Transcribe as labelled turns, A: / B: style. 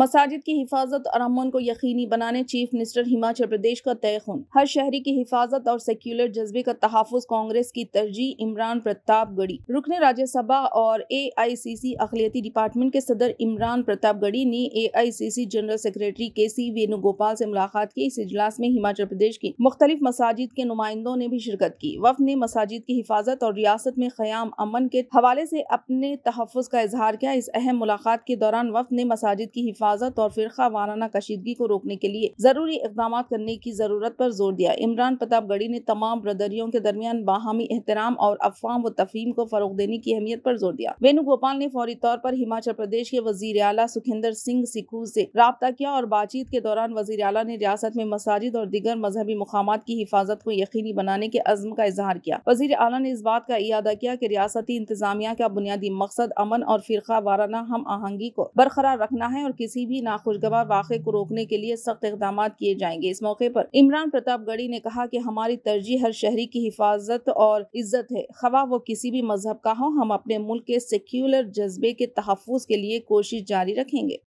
A: मसाजिद की हिफाजत और अमन को यकीनी बनाने चीफ मिनिस्टर हिमाचल प्रदेश का तय खुन हर शहरी की हिफाजत और सेक्युलर जज्बे का तहफ़ कांग्रेस की तरजीह इमरान प्रताप गढ़ी राज्य राज्यसभा और ए आई सी सी अखिलती डिपार्टमेंट के सदर इमरान प्रताप गढ़ी ने ए आई सी सी जनरल सेक्रेटरी के सी वेणुगोपाल ऐसी मुलाकात की इस इजलास में हिमाचल प्रदेश की मुख्तलिफ मसाजिद के नुमाइंदों ने भी शिरकत की वफ ने मसाजिद की हिफाजत और रियासत में क्याम अमन के हवाले ऐसी अपने तहफ़ का इजहार किया इस अहम मुलाकात के दौरान वफ ने मसाजिद की हिफाजत और फिर वाराना कशीदगी को रोकने के लिए जरूरी इकदाम करने की जरूरत पर जोर दिया इमरान प्रतापगढ़ी ने तमाम ब्रदरियों के दरमियान बाहमी एहतराम और अफवाम व तफीम को फरोग देने की अहमियत पर जोर दिया वेणुगोपाल ने फौरी तौर पर हिमाचल प्रदेश के वजीर अला सुखिंदर सिंह सिखू से रबता किया और बातचीत के दौरान वजीर अला ने रियासत में मसाजिद और दिगर मजहबी मकाम की हिफाजत को यकीनी बनाने के अजम का इजहार किया वजीर अला ने इस बात का इरादा किया की रियासती इंतजामिया का बुनियादी मकसद अमन और फिर वाराना हम आहंगी को बरकरार रखना है और किसी किसी भी नाखुशगवा वाक़े को रोकने के लिए सख्त इकदाम किए जाएंगे इस मौके पर इमरान प्रताप गढ़ी ने कहा कि हमारी तरजीह हर शहरी की हिफाजत और इज्जत है खवा वो किसी भी मजहब का हो हम अपने मुल्क के सेक्यूलर जज्बे के तहफ़ के लिए कोशिश जारी रखेंगे